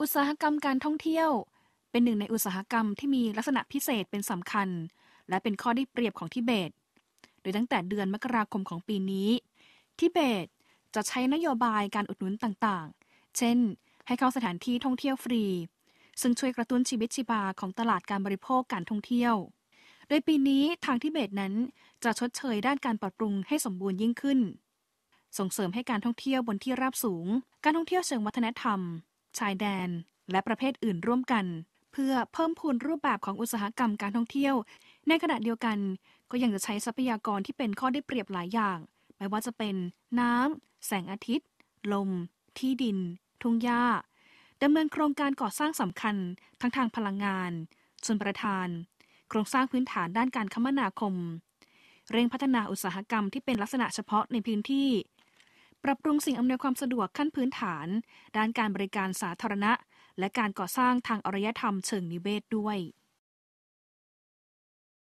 อุตสาหกรรมการท่องเที่ยว เป็นหนึ่งในอุตสาหกรรมที่มีลักษณะพิเศษเป็นสำคัญ และเป็นข้อได้เปรียบของทิเบต โดยตั้งแต่เดือนมกราคมของปีนี้ทิเบตจะใช้นโยบายการอุดหนุนต่างๆ เช่น ให้เข้าสถานที่ท่องเที่ยวฟรี ซึ่งช่วยกระตุ้นชีวิตชีวาของตลาดการบริโภคการท่องเที่ยว โดยปีนี้ทางทิเบตนั้นจะชดเชยด้านการปรับปรุงให้สมบูรณ์ยิ่งขึ้น ส่งเสริมให้การท่องเที่ยวบนที่ราบสูงการท่องเที่ยวเชิงวัฒนธรรมชายแดนและประเภทอื่นร่วมกัน เพื่อเพิ่มพูนรูปแบบของอุตสาหกรรมการท่องเที่ยว ในขณะเดียวกันก็ยังจะใช้ทรัพยากรที่เป็นข้อได้เปรียบหลายอย่าง ไม่ว่าจะเป็นน้ำแสงอาทิตย์ ลม ที่ดิน ทุ่งหญ้าดำเนินโครงการก่อสร้างสำคัญทั้งทางพลังงานชนประทาน โครงสร้างพื้นฐานด้านการคมนาคม เร่งพัฒนาอุตสาหกรรมที่เป็นลักษณะเฉพาะในพื้นที่ปรับปรุงสิ่งอำนวยความสะดวกขั้นพื้นฐานด้านการบริการสาธารณะและการก่อสร้างทางอารยธรรมเชิงนิเวศด้วย